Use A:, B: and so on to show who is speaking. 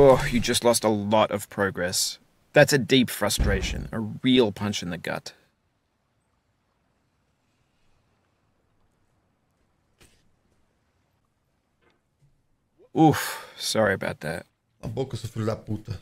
A: Oh, you just lost a lot of progress. That's a deep frustration, a real punch in the gut. Oof, sorry about that.
B: se la puta.